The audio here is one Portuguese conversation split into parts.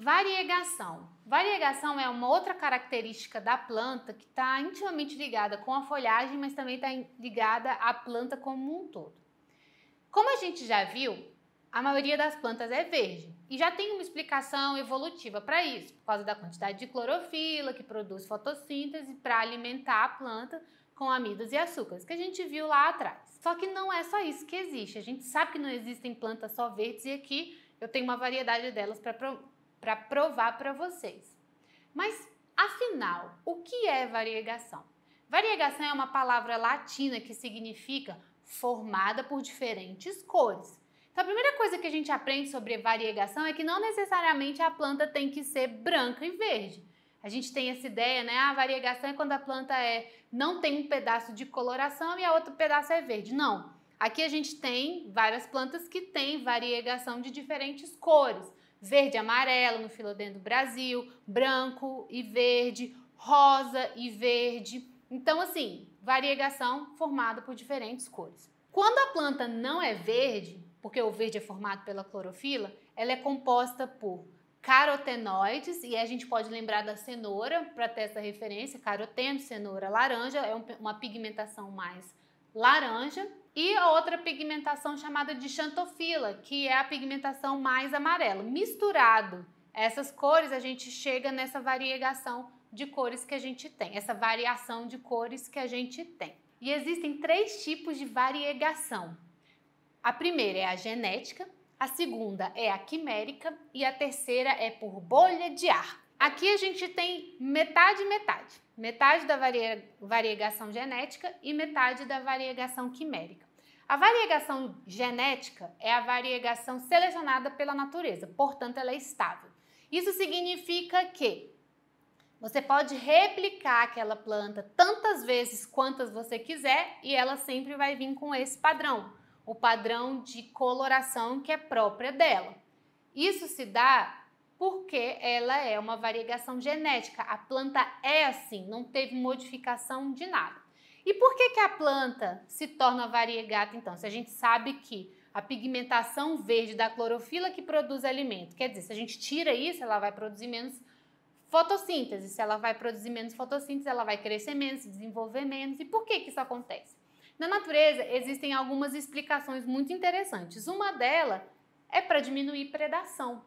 Variegação. Variegação é uma outra característica da planta que está intimamente ligada com a folhagem, mas também está ligada à planta como um todo. Como a gente já viu, a maioria das plantas é verde e já tem uma explicação evolutiva para isso, por causa da quantidade de clorofila que produz fotossíntese para alimentar a planta com amidos e açúcares, que a gente viu lá atrás. Só que não é só isso que existe. A gente sabe que não existem plantas só verdes e aqui eu tenho uma variedade delas para para provar para vocês. Mas afinal, o que é variegação? Variegação é uma palavra latina que significa formada por diferentes cores. Então, a primeira coisa que a gente aprende sobre variegação é que não necessariamente a planta tem que ser branca e verde. A gente tem essa ideia, né? A ah, variegação é quando a planta é não tem um pedaço de coloração e a outro pedaço é verde. Não. Aqui a gente tem várias plantas que têm variegação de diferentes cores verde e amarelo no Filodendro Brasil, branco e verde, rosa e verde. Então, assim, variegação formada por diferentes cores. Quando a planta não é verde, porque o verde é formado pela clorofila, ela é composta por carotenoides, e a gente pode lembrar da cenoura para ter essa referência, caroteno, cenoura laranja, é uma pigmentação mais laranja, e a outra pigmentação chamada de xantofila, que é a pigmentação mais amarela. Misturado essas cores, a gente chega nessa variegação de cores que a gente tem, essa variação de cores que a gente tem. E existem três tipos de variegação. A primeira é a genética, a segunda é a quimérica e a terceira é por bolha de ar. Aqui a gente tem metade metade, metade da variegação genética e metade da variegação quimérica. A variegação genética é a variegação selecionada pela natureza, portanto, ela é estável. Isso significa que você pode replicar aquela planta tantas vezes quantas você quiser e ela sempre vai vir com esse padrão, o padrão de coloração que é própria dela. Isso se dá porque ela é uma variegação genética. A planta é assim, não teve modificação de nada. E por que, que a planta se torna variegata então? Se a gente sabe que a pigmentação verde da clorofila que produz alimento, quer dizer, se a gente tira isso, ela vai produzir menos fotossíntese. Se ela vai produzir menos fotossíntese, ela vai crescer menos, se desenvolver menos. E por que, que isso acontece? Na natureza existem algumas explicações muito interessantes. Uma delas é para diminuir predação.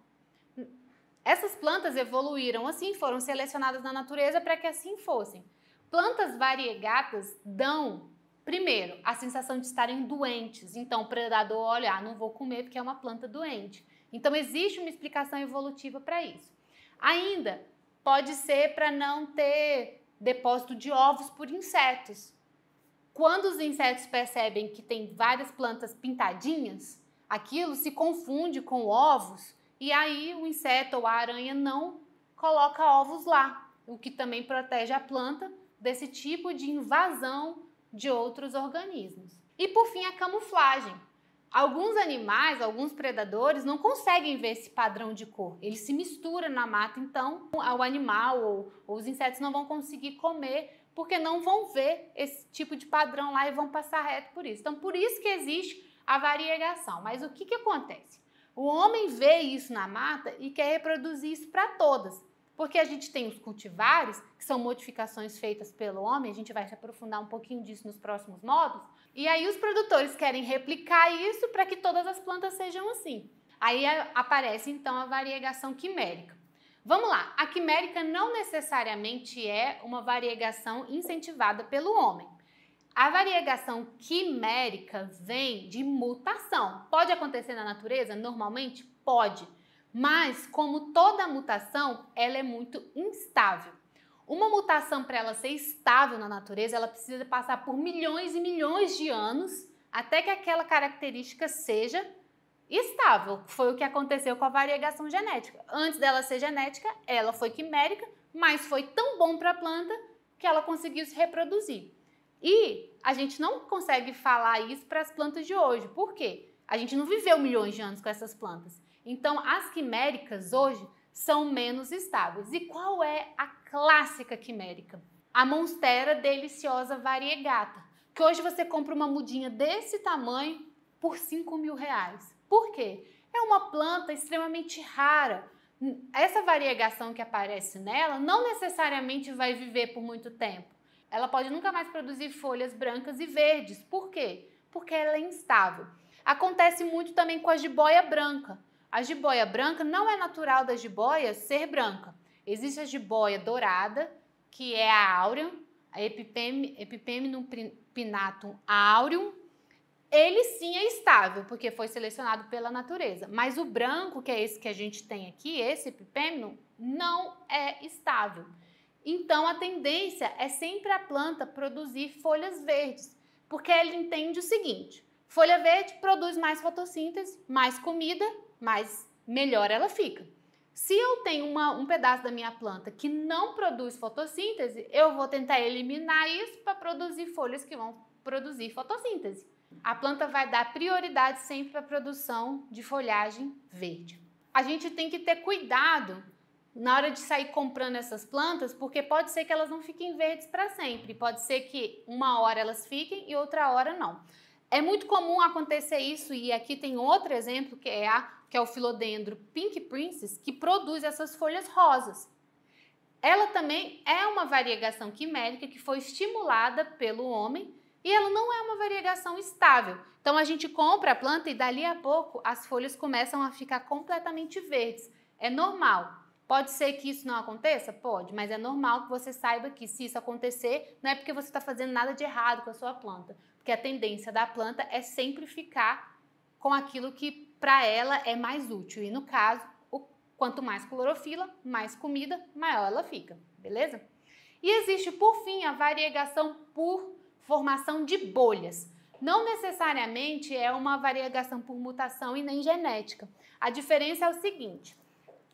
Essas plantas evoluíram assim, foram selecionadas na natureza para que assim fossem. Plantas variegatas dão, primeiro, a sensação de estarem doentes. Então, o predador olha, ah, não vou comer porque é uma planta doente. Então, existe uma explicação evolutiva para isso. Ainda, pode ser para não ter depósito de ovos por insetos. Quando os insetos percebem que tem várias plantas pintadinhas, aquilo se confunde com ovos e aí o inseto ou a aranha não coloca ovos lá, o que também protege a planta desse tipo de invasão de outros organismos. E por fim, a camuflagem. Alguns animais, alguns predadores não conseguem ver esse padrão de cor. Ele se mistura na mata, então o animal ou, ou os insetos não vão conseguir comer porque não vão ver esse tipo de padrão lá e vão passar reto por isso. Então, por isso que existe a variegação. Mas o que, que acontece? O homem vê isso na mata e quer reproduzir isso para todas. Porque a gente tem os cultivares, que são modificações feitas pelo homem, a gente vai se aprofundar um pouquinho disso nos próximos módulos. E aí os produtores querem replicar isso para que todas as plantas sejam assim. Aí aparece então a variegação quimérica. Vamos lá, a quimérica não necessariamente é uma variegação incentivada pelo homem. A variegação quimérica vem de mutação. Pode acontecer na natureza? Normalmente pode. Mas, como toda mutação, ela é muito instável. Uma mutação, para ela ser estável na natureza, ela precisa passar por milhões e milhões de anos até que aquela característica seja estável. Foi o que aconteceu com a variegação genética. Antes dela ser genética, ela foi quimérica, mas foi tão bom para a planta que ela conseguiu se reproduzir. E a gente não consegue falar isso para as plantas de hoje. Por quê? A gente não viveu milhões de anos com essas plantas. Então, as quiméricas hoje são menos estáveis. E qual é a clássica quimérica? A Monstera deliciosa variegata, que hoje você compra uma mudinha desse tamanho por 5 mil reais. Por quê? É uma planta extremamente rara. Essa variegação que aparece nela não necessariamente vai viver por muito tempo. Ela pode nunca mais produzir folhas brancas e verdes. Por quê? Porque ela é instável. Acontece muito também com a jiboia branca. A jiboia branca não é natural da jiboia ser branca. Existe a jiboia dourada, que é a áurea, a epipeminum pinatum aureum. Ele sim é estável, porque foi selecionado pela natureza. Mas o branco, que é esse que a gente tem aqui, esse epipeminum, não é estável. Então a tendência é sempre a planta produzir folhas verdes, porque ela entende o seguinte: folha verde produz mais fotossíntese, mais comida mais melhor ela fica. Se eu tenho uma, um pedaço da minha planta que não produz fotossíntese, eu vou tentar eliminar isso para produzir folhas que vão produzir fotossíntese. A planta vai dar prioridade sempre para a produção de folhagem verde. A gente tem que ter cuidado na hora de sair comprando essas plantas, porque pode ser que elas não fiquem verdes para sempre, pode ser que uma hora elas fiquem e outra hora não. É muito comum acontecer isso, e aqui tem outro exemplo que é a que é o filodendro Pink Princess, que produz essas folhas rosas. Ela também é uma variegação quimérica que foi estimulada pelo homem e ela não é uma variegação estável. Então a gente compra a planta e dali a pouco as folhas começam a ficar completamente verdes. É normal. Pode ser que isso não aconteça? Pode, mas é normal que você saiba que se isso acontecer, não é porque você está fazendo nada de errado com a sua planta. Porque a tendência da planta é sempre ficar com aquilo que para ela é mais útil. E no caso, o, quanto mais clorofila, mais comida, maior ela fica, beleza? E existe, por fim, a variegação por formação de bolhas. Não necessariamente é uma variegação por mutação e nem genética. A diferença é o seguinte: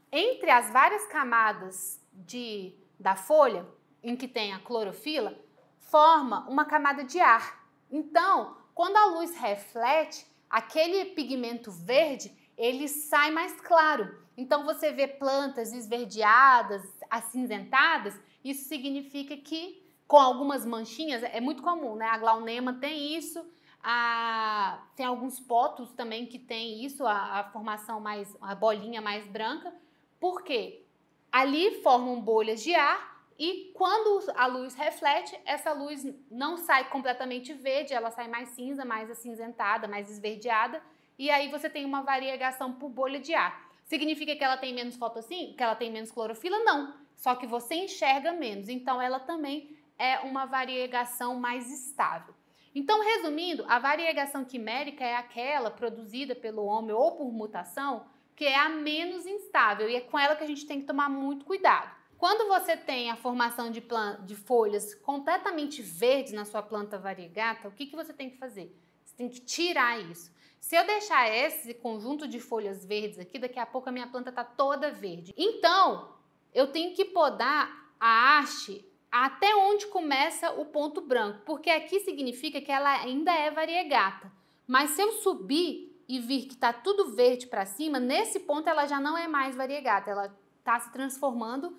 entre as várias camadas de, da folha, em que tem a clorofila, forma uma camada de ar. Então, quando a luz reflete, aquele pigmento verde ele sai mais claro. Então você vê plantas esverdeadas, acinzentadas, isso significa que com algumas manchinhas, é muito comum, né? A glaunema tem isso, a, tem alguns potos também que tem isso, a, a formação mais, a bolinha mais branca. Por quê? Ali formam bolhas de ar e quando a luz reflete, essa luz não sai completamente verde, ela sai mais cinza, mais acinzentada, mais esverdeada, e aí você tem uma variegação por bolha de ar. Significa que ela tem menos fotossíntese, assim? que ela tem menos clorofila? Não, só que você enxerga menos. Então ela também é uma variegação mais estável. Então, resumindo, a variegação quimérica é aquela produzida pelo homem ou por mutação que é a menos instável e é com ela que a gente tem que tomar muito cuidado. Quando você tem a formação de, de folhas completamente verdes na sua planta variegata, o que, que você tem que fazer? Você tem que tirar isso. Se eu deixar esse conjunto de folhas verdes aqui, daqui a pouco a minha planta está toda verde. Então, eu tenho que podar a haste até onde começa o ponto branco, porque aqui significa que ela ainda é variegata. Mas se eu subir e vir que está tudo verde para cima, nesse ponto ela já não é mais variegata, ela está se transformando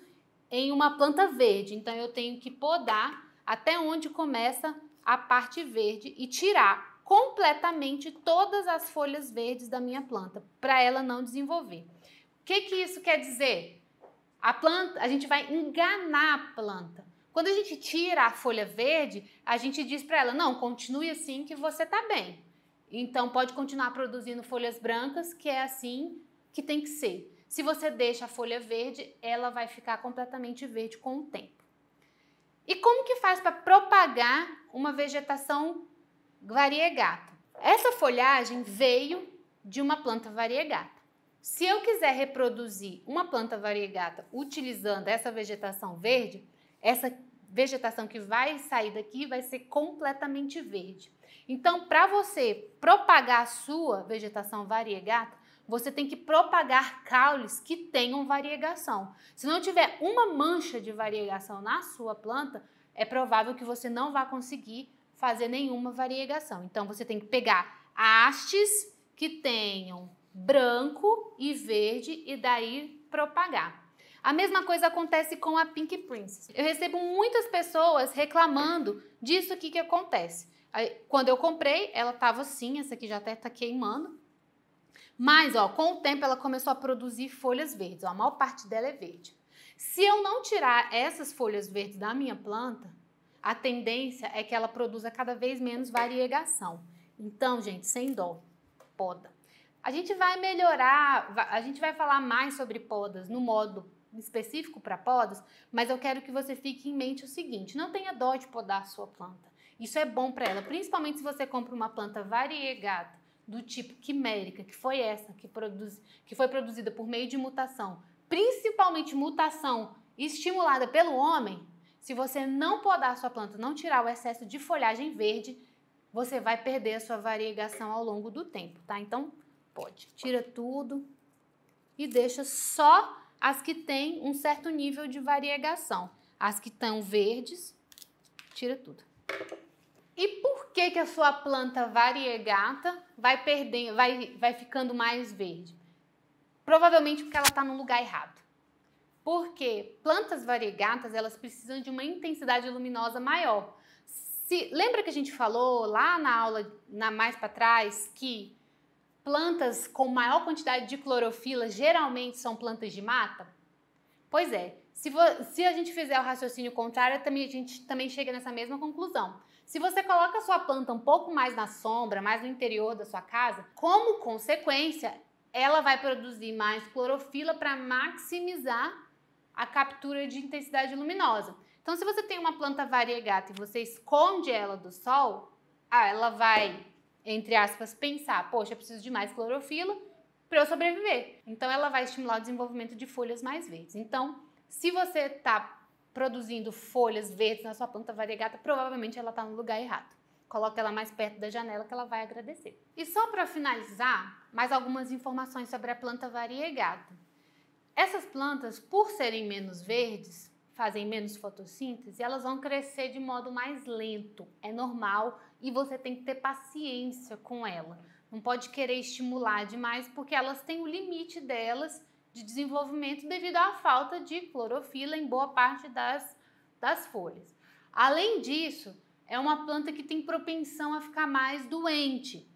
em uma planta verde. Então, eu tenho que podar até onde começa a parte verde e tirar completamente todas as folhas verdes da minha planta para ela não desenvolver. O que, que isso quer dizer? A planta, a gente vai enganar a planta. Quando a gente tira a folha verde, a gente diz para ela: não, continue assim que você está bem. Então pode continuar produzindo folhas brancas, que é assim que tem que ser. Se você deixa a folha verde, ela vai ficar completamente verde com o tempo. E como que faz para propagar uma vegetação variegata? Essa folhagem veio de uma planta variegata. Se eu quiser reproduzir uma planta variegata utilizando essa vegetação verde, essa vegetação que vai sair daqui vai ser completamente verde. Então, para você propagar a sua vegetação variegata, você tem que propagar caules que tenham variegação. Se não tiver uma mancha de variegação na sua planta, é provável que você não vá conseguir fazer nenhuma variegação. Então você tem que pegar hastes que tenham branco e verde e daí propagar. A mesma coisa acontece com a Pink Princess. Eu recebo muitas pessoas reclamando disso aqui que acontece. Aí, quando eu comprei, ela estava assim, essa aqui já até está queimando. Mas, ó, com o tempo ela começou a produzir folhas verdes, ó, a maior parte dela é verde. Se eu não tirar essas folhas verdes da minha planta, a tendência é que ela produza cada vez menos variegação. Então, gente, sem dó, poda. A gente vai melhorar, a gente vai falar mais sobre podas no modo específico para podas, mas eu quero que você fique em mente o seguinte: não tenha dó de podar a sua planta. Isso é bom para ela, principalmente se você compra uma planta variegada do tipo quimérica, que foi essa, que, produz, que foi produzida por meio de mutação, principalmente mutação estimulada pelo homem, se você não podar sua planta, não tirar o excesso de folhagem verde, você vai perder a sua variegação ao longo do tempo, tá? Então, pode. Tira tudo e deixa só as que têm um certo nível de variegação. As que estão verdes, tira tudo. E por que, que a sua planta variegata vai, perdendo, vai, vai ficando mais verde? Provavelmente porque ela está no lugar errado. Porque plantas variegatas elas precisam de uma intensidade luminosa maior. Se, lembra que a gente falou lá na aula na mais para trás que plantas com maior quantidade de clorofila geralmente são plantas de mata? Pois é, se, se a gente fizer o raciocínio contrário, é também, a gente também chega nessa mesma conclusão. Se você coloca a sua planta um pouco mais na sombra, mais no interior da sua casa, como consequência, ela vai produzir mais clorofila para maximizar a captura de intensidade luminosa. Então, se você tem uma planta variegata e você esconde ela do sol, ah, ela vai, entre aspas, pensar: poxa, eu preciso de mais clorofila para eu sobreviver. Então, ela vai estimular o desenvolvimento de folhas mais verdes. Então, se você está produzindo folhas verdes na sua planta variegata, provavelmente ela está no lugar errado. Coloque ela mais perto da janela que ela vai agradecer. E só para finalizar, mais algumas informações sobre a planta variegata. Essas plantas, por serem menos verdes, fazem menos fotossíntese, elas vão crescer de modo mais lento. É normal e você tem que ter paciência com ela. Não pode querer estimular demais porque elas têm o limite delas de desenvolvimento devido à falta de clorofila em boa parte das, das folhas. Além disso, é uma planta que tem propensão a ficar mais doente.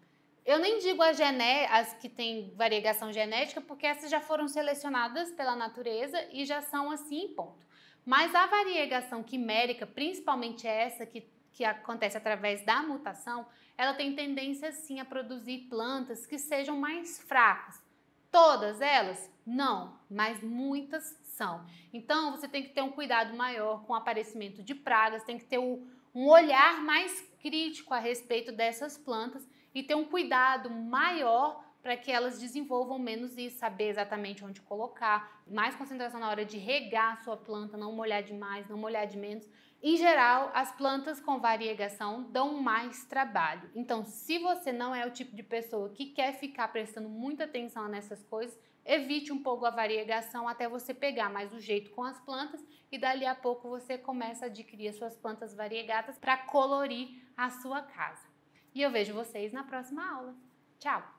Eu nem digo as, gené as que têm variegação genética, porque essas já foram selecionadas pela natureza e já são assim, ponto. Mas a variegação quimérica, principalmente essa que, que acontece através da mutação, ela tem tendência sim a produzir plantas que sejam mais fracas, Todas elas? Não, mas muitas são. Então você tem que ter um cuidado maior com o aparecimento de pragas, tem que ter um olhar mais crítico a respeito dessas plantas e ter um cuidado maior para que elas desenvolvam menos isso, saber exatamente onde colocar, mais concentração na hora de regar a sua planta, não molhar demais, não molhar de menos. Em geral, as plantas com variegação dão mais trabalho. Então, se você não é o tipo de pessoa que quer ficar prestando muita atenção nessas coisas, evite um pouco a variegação até você pegar mais o jeito com as plantas e dali a pouco você começa a adquirir as suas plantas variegadas para colorir a sua casa. E eu vejo vocês na próxima aula. Tchau!